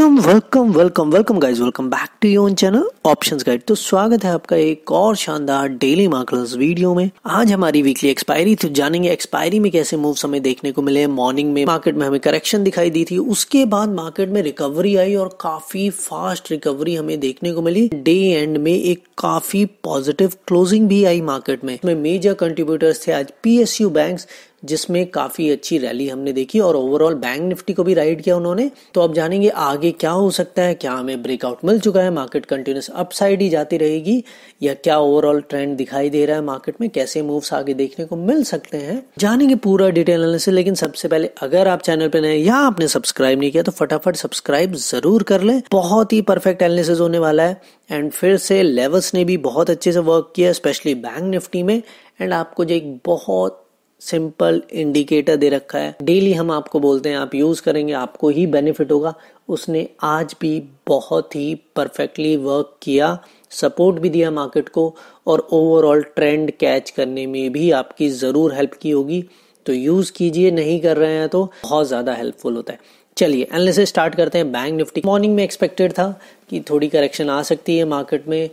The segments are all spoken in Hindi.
welcome welcome welcome welcome guys welcome back to your channel options guide तो स्वागत है आपका एक और शानदार डेली मार्केटर्स वीडियो में आज हमारी वीकली एक्सपायरी तो जानेंगे एक्सपायरी में कैसे मूव हमें देखने को मिले मॉर्निंग में मार्केट में हमें करेक्शन दिखाई दी थी उसके बाद मार्केट में रिकवरी आई और काफी फास्ट रिकवरी हमें देखने को मिली डे एंड में एक काफी पॉजिटिव क्लोजिंग भी आई मार्केट में मेजर कंट्रीब्यूटर्स थे आज पीएसयू बैंक्स जिसमें काफी अच्छी रैली हमने देखी और ओवरऑल बैंक निफ्टी को भी राइड किया उन्होंने तो अब जानेंगे आगे आगे क्या हो सकता है क्या हमें ब्रेकआउट मिल चुका है मार्केट कंटिन्यूस अपसाइड ही जाती रहेगी या क्या ओवरऑल ट्रेंड दिखाई दे रहा है मार्केट में कैसे मूव्स आगे देखने को मिल सकते हैं जानेंगे पूरा डिटेल से लेकिन सबसे पहले अगर आप चैनल पर नए या आपने सब्सक्राइब नहीं किया तो फटाफट सब्सक्राइब जरूर कर लें बहुत ही परफेक्ट एनालिसिस होने वाला है एंड फिर से लेवल्स ने भी बहुत अच्छे से वर्क किया स्पेशली बैंक निफ्टी में एंड आपको जो एक बहुत सिंपल इंडिकेटर दे रखा है डेली हम आपको बोलते हैं आप यूज करेंगे आपको ही बेनिफिट होगा उसने आज भी बहुत ही परफेक्टली वर्क किया सपोर्ट भी दिया मार्केट को और ओवरऑल ट्रेंड कैच करने में भी आपकी जरूर हेल्प की होगी तो यूज कीजिए नहीं कर रहे हैं तो बहुत ज्यादा हेल्पफुल होता है चलिए एनालिसिस स्टार्ट करते हैं बैंक निफ्टी मॉर्निंग में एक्सपेक्टेड था कि थोड़ी करेक्शन आ सकती है मार्केट में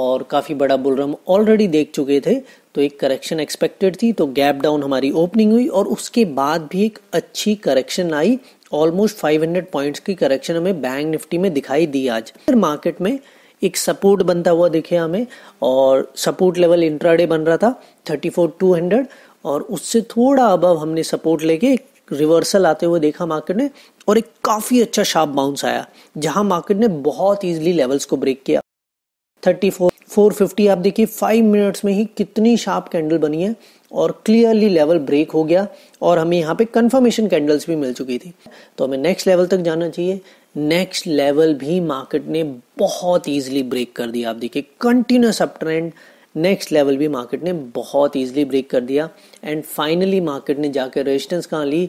और काफ़ी बड़ा बुल रन ऑलरेडी देख चुके थे तो एक करेक्शन एक्सपेक्टेड थी तो गैप डाउन हमारी ओपनिंग हुई और उसके बाद भी एक अच्छी करेक्शन आई ऑलमोस्ट 500 पॉइंट्स की करेक्शन हमें बैंक निफ्टी में दिखाई दी आज फिर मार्केट में एक सपोर्ट बनता हुआ दिखे हमें और सपोर्ट लेवल इंट्राडे बन रहा था थर्टी फोर टू हंड्रेड और उससे थोड़ा अब हमने सपोर्ट लेके रिवर्सल आते हुए देखा मार्केट ने और एक काफ़ी अच्छा शार्प बाउंस आया जहां मार्केट ने बहुत इजिली लेवल्स को ब्रेक किया थर्टी फोर फोर फिफ्टी आप देखिए फाइव मिनट्स में ही कितनी शार्प कैंडल बनी है और क्लियरली लेवल ब्रेक हो गया और हमें यहाँ पे कंफर्मेशन कैंडल्स भी मिल चुकी थी तो हमें नेक्स्ट लेवल तक जाना चाहिए नेक्स्ट लेवल भी मार्केट ने बहुत ईजिली ब्रेक कर दिया आप देखिए continuous up trend next level भी मार्केट ने बहुत ईजिली ब्रेक कर दिया एंड फाइनली मार्केट ने जाकर रेजिस्टेंस कहाँ ली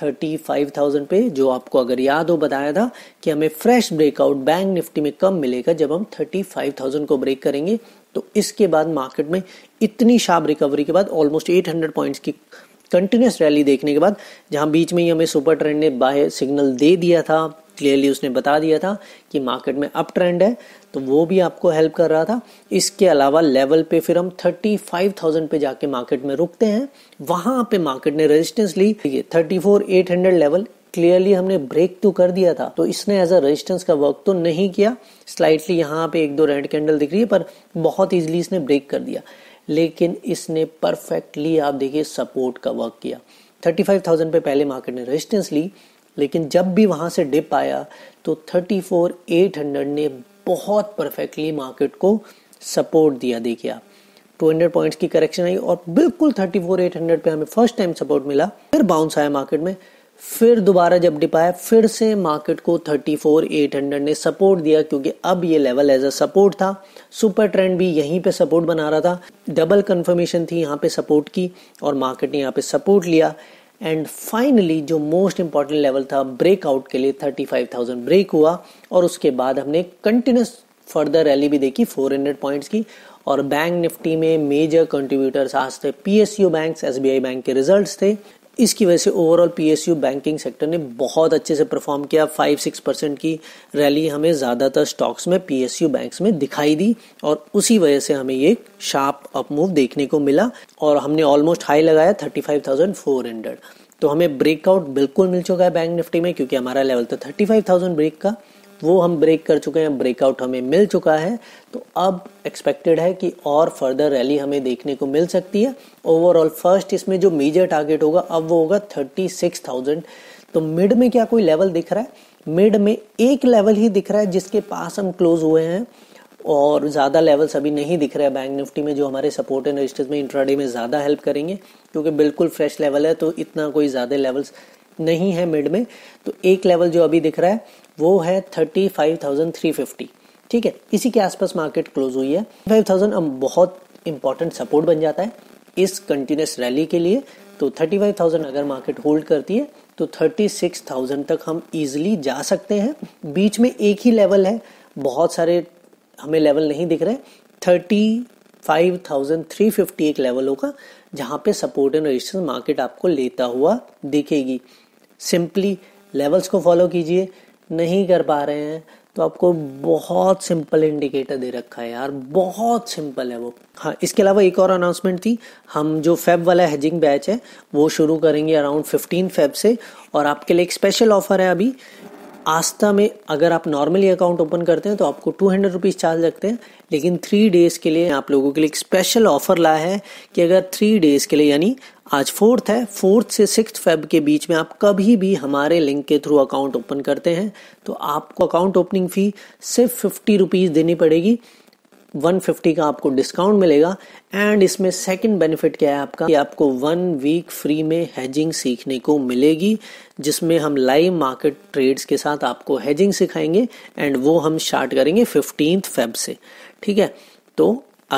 थर्टी फाइव थाउजेंड पे जो आपको अगर याद हो बताया था कि हमें फ्रेश ब्रेकआउट बैंक निफ्टी में कम मिलेगा जब हम थर्टी फाइव थाउजेंड को ब्रेक करेंगे तो इसके बाद मार्केट में इतनी शार्प रिकवरी के बाद ऑलमोस्ट एट हंड्रेड पॉइंट्स की कंटिन्यूस रैली देखने के बाद जहां बीच में ही हमें सुपर ट्रेंड ने बाय सिग्नल दे दिया था क्लियरली उसने बता दिया था कि मार्केट में अप ट्रेंड है तो वो भी आपको हेल्प कर रहा था इसके अलावा लेवल पे फिर हम 35,000 पे जाके मार्केट में रुकते हैं वहां पे मार्केट ने रेजिस्टेंस ली ये 34,800 लेवल क्लियरली हमने ब्रेक तो कर दिया था तो इसने एज अ रेजिस्टेंस का वर्क तो नहीं किया स्लाइटली यहाँ पे एक दो रेड कैंडल दिख रही है पर बहुत इजिली इसने ब्रेक कर दिया लेकिन इसने परफेक्टली आप देखिए सपोर्ट का वर्क किया 35,000 पे पहले मार्केट ने रेजिस्टेंस ली लेकिन जब भी वहां से डिप आया तो 34,800 ने बहुत परफेक्टली मार्केट को सपोर्ट दिया देखिए आप 200 पॉइंट्स की करेक्शन आई और बिल्कुल 34,800 पे हमें फर्स्ट टाइम सपोर्ट मिला फिर बाउंस आया मार्केट में फिर दोबारा जब डिप आया फिर से मार्केट को 34,800 ने सपोर्ट दिया क्योंकि अब ये लेवल एज अ सपोर्ट था सुपर ट्रेंड भी यहीं पे सपोर्ट बना रहा था डबल कंफर्मेशन थी यहाँ पे सपोर्ट की और मार्केट ने यहाँ पे सपोर्ट लिया एंड फाइनली जो मोस्ट इंपॉर्टेंट लेवल था ब्रेकआउट के लिए 35,000 ब्रेक हुआ और उसके बाद हमने कंटिन्यूस फर्दर रैली भी देखी 400 पॉइंट्स की और बैंक निफ्टी में मेजर कंट्रीब्यूटर्स आज थे पीएसयू बैंक एसबीआई बैंक के रिजल्ट्स थे इसकी वजह से ओवरऑल पीएसयू बैंकिंग सेक्टर ने बहुत अच्छे से परफॉर्म किया फाइव सिक्स परसेंट की रैली हमें ज़्यादातर स्टॉक्स में पीएसयू बैंक्स में दिखाई दी और उसी वजह से हमें ये शार्प अप मूव देखने को मिला और हमने ऑलमोस्ट हाई लगाया thirty five thousand four hundred तो हमें ब्रेकआउट बिल्कुल मिल चुका है बैंक निफ्टी में क्योंकि हमारा लेवल था थर्टी फाइव थाउजेंड ब्रेक का वो हम ब्रेक कर चुके हैं ब्रेकआउट हमें मिल चुका है तो अब एक्सपेक्टेड है कि और फर्दर रैली हमें देखने को मिल सकती है ओवरऑल फर्स्ट इसमें जो मेजर टारगेट होगा अब वो होगा थर्टी सिक्स थाउजेंड तो मिड में क्या कोई लेवल दिख रहा है मिड में एक लेवल ही दिख रहा है जिसके पास हम क्लोज हुए हैं और ज़्यादा लेवल्स अभी नहीं दिख रहा है बैंक निफ्टी में जो हमारे सपोर्ट एंड रजिस्टर्स में इंट्राडे में ज़्यादा हेल्प करेंगे क्योंकि बिल्कुल फ्रेश लेवल है तो इतना कोई ज़्यादा लेवल्स नहीं है मिड में तो एक लेवल जो अभी दिख रहा है वो है thirty five thousand three fifty ठीक है इसी के आसपास मार्केट क्लोज हुई है फाइव थाउजेंड अब बहुत इंपॉर्टेंट सपोर्ट बन जाता है इस कंटिन्यूस रैली के लिए तो थर्टी फाइव थाउजेंड अगर मार्केट होल्ड करती है तो थर्टी सिक्स थाउजेंड तक हम इजिली जा सकते हैं बीच में एक ही लेवल है बहुत सारे हमें लेवल नहीं दिख रहे thirty five thousand three fifty एक लेवल होगा जहां पे सपोर्ट एंड रजिस्टर मार्केट आपको लेता हुआ दिखेगी सिंपली लेवल्स को फॉलो कीजिए नहीं कर पा रहे हैं तो आपको बहुत सिंपल इंडिकेटर दे रखा है यार बहुत सिंपल है वो हाँ इसके अलावा एक और अनाउंसमेंट थी हम जो फेब वाला हेजिंग बैच है वो शुरू करेंगे अराउंड फिफ्टीन फेब से और आपके लिए एक स्पेशल ऑफर है अभी आस्था में अगर आप नॉर्मली अकाउंट ओपन करते हैं तो आपको टू हंड्रेड रुपीज़ चार्ज लगते हैं लेकिन थ्री डेज़ के लिए आप लोगों के लिए एक स्पेशल ऑफर लाया है कि अगर थ्री डेज़ के लिए यानी आज फोर्थ है फोर्थ से सिक्स फेब के बीच में आप कभी भी हमारे लिंक के थ्रू अकाउंट ओपन करते हैं तो आपको अकाउंट ओपनिंग फ़ी सिर्फ फिफ्टी रुपीज़ देनी पड़ेगी 150 का आपको डिस्काउंट मिलेगा एंड इसमें सेकंड बेनिफिट क्या है आपका कि आपको वन वीक फ्री में हैजिंग सीखने को मिलेगी जिसमें हम लाइव मार्केट ट्रेड्स के साथ आपको हैजिंग सिखाएंगे एंड वो हम स्टार्ट करेंगे फिफ्टीन फेब से ठीक है तो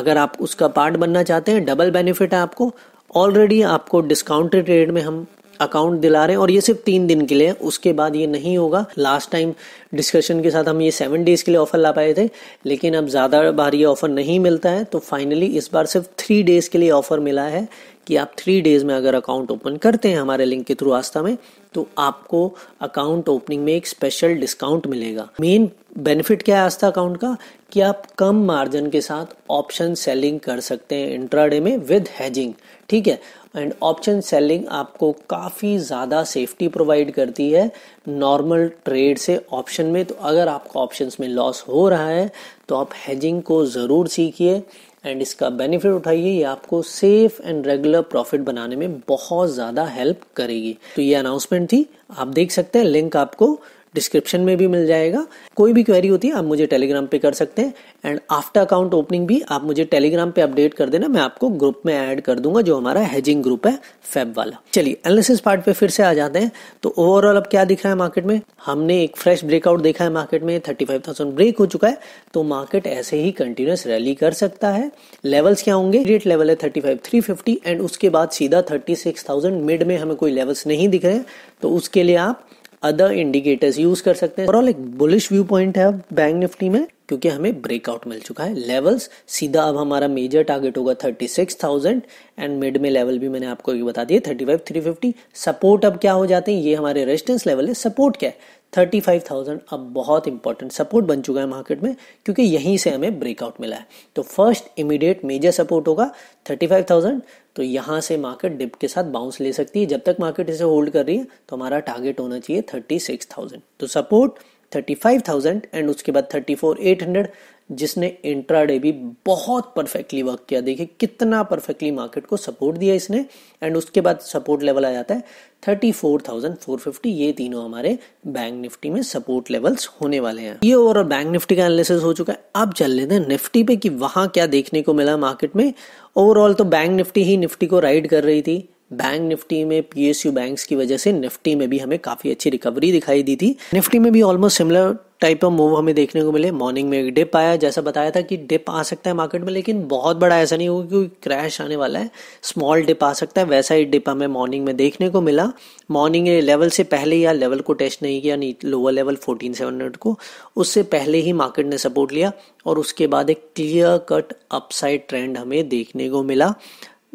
अगर आप उसका पार्ट बनना चाहते हैं डबल बेनिफिट है आपको ऑलरेडी आपको डिस्काउंटेड रेट में हम अकाउंट दिला रहे हैं और ये सिर्फ तीन दिन के लिए उसके बाद ये नहीं होगा लास्ट टाइम डिस्कशन के साथ हम ये सेवन डेज के लिए ऑफर ला पाए थे लेकिन अब ज़्यादा बार ये ऑफर नहीं मिलता है तो फाइनली इस बार सिर्फ थ्री डेज के लिए ऑफर मिला है कि आप थ्री डेज में अगर अकाउंट ओपन करते हैं हमारे लिंक के थ्रू आस्था में तो आपको अकाउंट ओपनिंग में एक स्पेशल डिस्काउंट मिलेगा मेन बेनिफिट क्या है आस्था अकाउंट का कि आप कम मार्जिन के साथ ऑप्शन सेलिंग कर सकते हैं इंट्राडे में विद हैजिंग ठीक है एंड ऑप्शन सेलिंग आपको काफ़ी ज़्यादा सेफ्टी प्रोवाइड करती है नॉर्मल ट्रेड से ऑप्शन में तो अगर आपको ऑप्शंस में लॉस हो रहा है तो आप हैजिंग को ज़रूर सीखिए एंड इसका बेनिफिट उठाइए ये आपको सेफ एंड रेगुलर प्रॉफिट बनाने में बहुत ज़्यादा हेल्प करेगी तो ये अनाउंसमेंट थी आप देख सकते हैं लिंक आपको डिस्क्रिप्शन में भी मिल जाएगा कोई भी क्वेरी होती है आप मुझे टेलीग्राम पे कर सकते हैं एंड आफ्टर अकाउंट ओपनिंग भी आप मुझे टेलीग्राम पे अपडेट कर देना मैं आपको ग्रुप में ऐड कर दूंगा जो हमारा हेजिंग ग्रुप है फेब वाला चलिए एनालिसिस पार्ट पे फिर से आ जाते हैं तो ओवरऑल अब क्या दिख रहा है मार्केट में हमने एक फ्रेश ब्रेकआउट देखा है मार्केट में थर्टी फाइव थाउजेंड ब्रेक हो चुका है तो मार्केट ऐसे ही कंटिन्यूस रैली कर सकता है लेवल्स क्या होंगे रेट लेवल है thirty five three fifty and उसके बाद सीधा थर्टी सिक्स थाउजेंड मिड में हमें कोई लेवल्स नहीं दिख रहे हैं तो उसके लिए आप अदर इंडिकेटर्स यूज कर सकते हैं ओवरऑल एक बुलिश व्यू पॉइंट है अब बैंक निफ्टी में क्योंकि हमें ब्रेकआउट मिल चुका है लेवल्स सीधा अब हमारा मेजर टारगेट होगा 36,000 एंड मिड में लेवल भी मैंने आपको ये बता दिया 35,350 सपोर्ट अब क्या हो जाते हैं ये हमारे रेजिस्टेंस लेवल है सपोर्ट क्या है थर्टी फाइव थाउजेंड अब बहुत इंपॉर्टेंट सपोर्ट बन चुका है मार्केट में क्योंकि यहीं से हमें ब्रेकआउट मिला है तो फर्स्ट इमीडिएट मेजर सपोर्ट होगा थर्टी फाइव थाउजेंड तो यहां से मार्केट डिप के साथ बाउंस ले सकती है जब तक मार्केट इसे होल्ड कर रही है तो हमारा टारगेट होना चाहिए थर्टी सिक्स थाउजेंड तो support thirty five thousand and उसके बाद थर्टी फोर एट हंड्रेड जिसने इंट्राडे भी बहुत परफेक्टली वर्क किया देखिए कितना परफेक्टली मार्केट को सपोर्ट दिया इसने एंड उसके बाद सपोर्ट लेवल आ जाता है thirty four thousand four fifty ये तीनों हमारे बैंक निफ्टी में सपोर्ट लेवल्स होने वाले हैं ये ओवरऑल बैंक निफ्टी का एनालिसिस हो चुका है अब चल लेते हैं निफ्टी पे कि वहां क्या देखने को मिला मार्केट में ओवरऑल तो बैंक निफ्टी ही निफ्टी को राइड कर रही थी बैंक निफ्टी में पीएसयू बैंक्स की वजह से निफ्टी में भी हमें काफ़ी अच्छी रिकवरी दिखाई दी थी निफ्टी में भी almost similar type of move हमें देखने को मिले मॉर्निंग में एक डिप आया जैसा बताया था कि डिप आ सकता है मार्केट में लेकिन बहुत बड़ा ऐसा नहीं होगा क्योंकि क्रैश आने वाला है स्मॉल डिप आ सकता है वैसा ही डिप हमें मॉर्निंग में देखने को मिला मॉर्निंग लेवल से पहले या लेवल को टेस्ट नहीं किया नहीं लोअर लेवल फोर्टीन सेवन को उससे पहले ही मार्केट ने सपोर्ट लिया और उसके बाद एक क्लियर कट अपसाइड ट्रेंड हमें देखने को मिला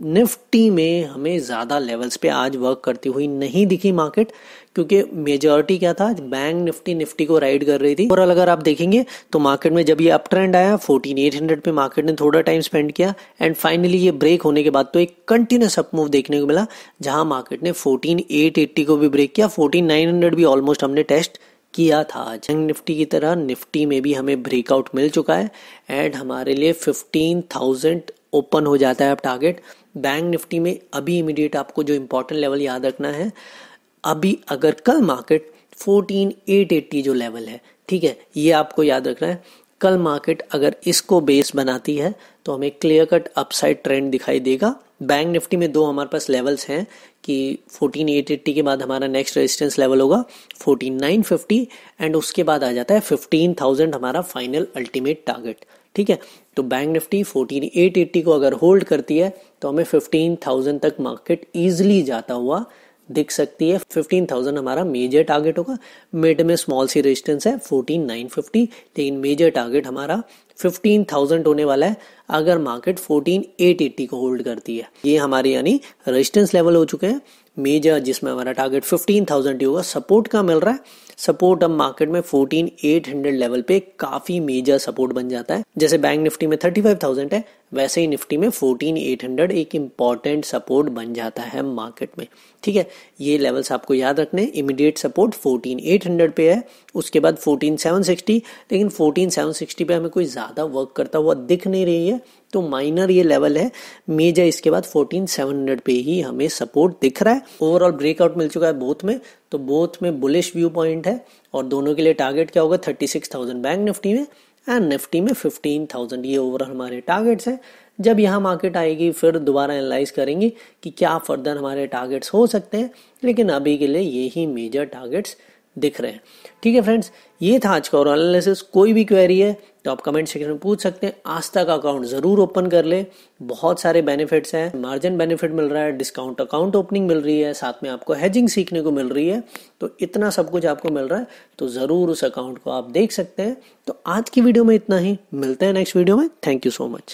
निफ्टी में हमें ज़्यादा लेवल्स पे आज वर्क करती हुई नहीं दिखी मार्केट क्योंकि मेजॉरिटी क्या था बैंक निफ्टी निफ्टी को राइड कर रही थी और अगर आप देखेंगे तो मार्केट में जब ये अप ट्रेंड आया 14800 पे मार्केट ने थोड़ा टाइम स्पेंड किया एंड फाइनली ये ब्रेक होने के बाद तो एक कंटिन्यूस अप मूव देखने को मिला जहां मार्केट ने फोर्टीन को भी ब्रेक किया फोर्टीन भी ऑलमोस्ट हमने टेस्ट किया था जंग निफ्टी की तरह निफ्टी में भी हमें ब्रेकआउट मिल चुका है एंड हमारे लिए फिफ्टीन ओपन हो जाता है अब टारगेट बैंक निफ्टी में अभी इमीडिएट आपको जो इम्पोर्टेंट लेवल याद रखना है अभी अगर कल मार्केट फोर्टीन एट एट्टी जो लेवल है ठीक है ये आपको याद रखना है कल मार्केट अगर इसको बेस बनाती है तो हमें क्लियर कट अपसाइड ट्रेंड दिखाई देगा बैंक निफ्टी में दो हमारे पास लेवल्स हैं कि 14880 के बाद हमारा नेक्स्ट रेजिस्टेंस लेवल होगा 14950 एंड उसके बाद आ जाता है 15000 हमारा फाइनल अल्टीमेट टारगेट ठीक है तो bank Nifty fourteen eight eighty को अगर होल्ड करती है तो हमें फिफ्टीन थाउजेंड तक मार्केट ईजिली जाता हुआ दिख सकती है थाउजेंड हमारा मेजर टारगेट होगा मिड में स्मॉल सी रेजिस्टेंस है फिफ्टी लेकिन मेजर टारगेट हमारा फिफ्टीन थाउजेंड होने वाला है अगर मार्केट फोर्टीन एट एट्टी को होल्ड करती है ये हमारे यानी रेजिस्टेंस लेवल हो चुके हैं मेजर जिसमें हमारा टारगेट थाउजेंड ही होगा सपोर्ट का मिल रहा है सपोर्ट अब मार्केट में फोर्टीन एट हंड्रेड लेवल पे काफी मेजर सपोर्ट बन जाता है जैसे बैंक निफ्टी में थर्टी फाइव थाउजेंड है वैसे ही निफ्टी में 14800 एक इम्पॉर्टेंट सपोर्ट बन जाता है मार्केट में ठीक है ये लेवल्स आपको याद रखने इमीडिएट सपोर्ट 14800 पे है उसके बाद 14760 लेकिन 14760 पे हमें कोई ज़्यादा वर्क करता हुआ दिख नहीं रही है तो माइनर ये लेवल है मेजर इसके बाद 14700 पे ही हमें सपोर्ट दिख रहा है ओवरऑल ब्रेकआउट मिल चुका है बोथ में तो बोथ में बुलिश व्यू पॉइंट है और दोनों के लिए टारगेट क्या होगा 36000 बैंक निफ्टी में एंड निफ्टी में फिफ्टीन थाउजेंड ये ओवरऑल हमारे टारगेट्स हैं जब यहाँ मार्केट आएगी फिर दोबारा एनालाइज करेंगे कि क्या फर्दर हमारे टारगेट्स हो सकते हैं लेकिन अभी के लिए यही मेजर टारगेट्स दिख रहे हैं ठीक है फ्रेंड्स ये था आज का और एनालिसिस कोई भी क्वेरी है तो आप कमेंट सेक्शन में पूछ सकते हैं आज तक अकाउंट जरूर ओपन कर ले बहुत सारे बेनिफिट्स हैं मार्जिन बेनिफिट मिल रहा है डिस्काउंट अकाउंट ओपनिंग मिल रही है साथ में आपको हैजिंग सीखने को मिल रही है तो इतना सब कुछ आपको मिल रहा है तो जरूर उस अकाउंट को आप देख सकते हैं तो आज की वीडियो में इतना ही मिलते हैं नेक्स्ट वीडियो में थैंक यू सो मच